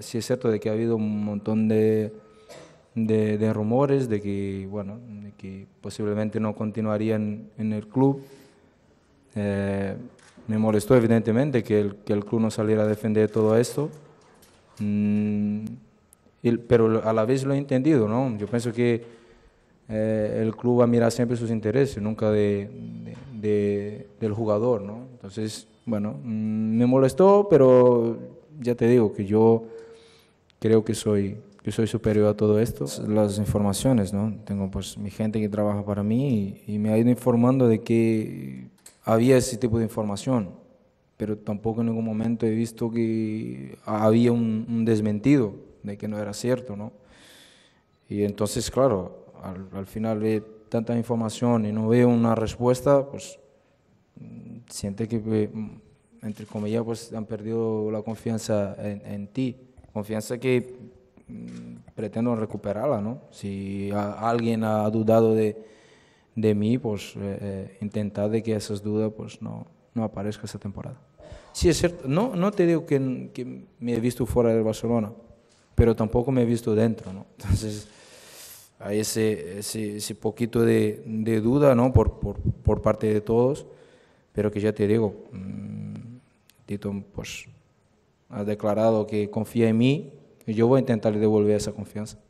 Sí es cierto de que ha habido un montón de, de, rumores de que, bueno, que posiblemente no continuaría en, el club. Eh, me molestó evidentemente que el, que el, club no saliera a defender todo esto, mm, pero a la vez lo he entendido, ¿no? Yo pienso que eh, el club va a mirar siempre sus intereses, nunca de, del jugador, ¿no? Entonces, bueno, mm, me molestó, pero ya te digo que yo creo que soy, que soy superior a todo esto. Las informaciones, ¿no? Tengo pues mi gente que trabaja para mí y, me ha ido informando de que había ese tipo de información, pero tampoco en ningún momento he visto que había un, desmentido de que no era cierto, ¿no? Y entonces, claro, al, final de tanta información y no veo una respuesta, pues siente que, mm, entre comillas, pues han perdido la confianza en, en ti confianza que mm, pretendo recuperarla, ¿no? Si alguien ha dudado de, mí, pues eh, eh, intentar de que esas dudas pues, no, no aparezcan esta temporada. Sí, es cierto, no, no te digo que, me he visto fuera del Barcelona, pero tampoco me he visto dentro, ¿no? Entonces, hay ese, ese, poquito de, duda, ¿no? Por, parte de todos, pero que ya te digo, mm, Tito, pues ha declarado que confía en mí, y yo voy a intentar devolver esa confianza.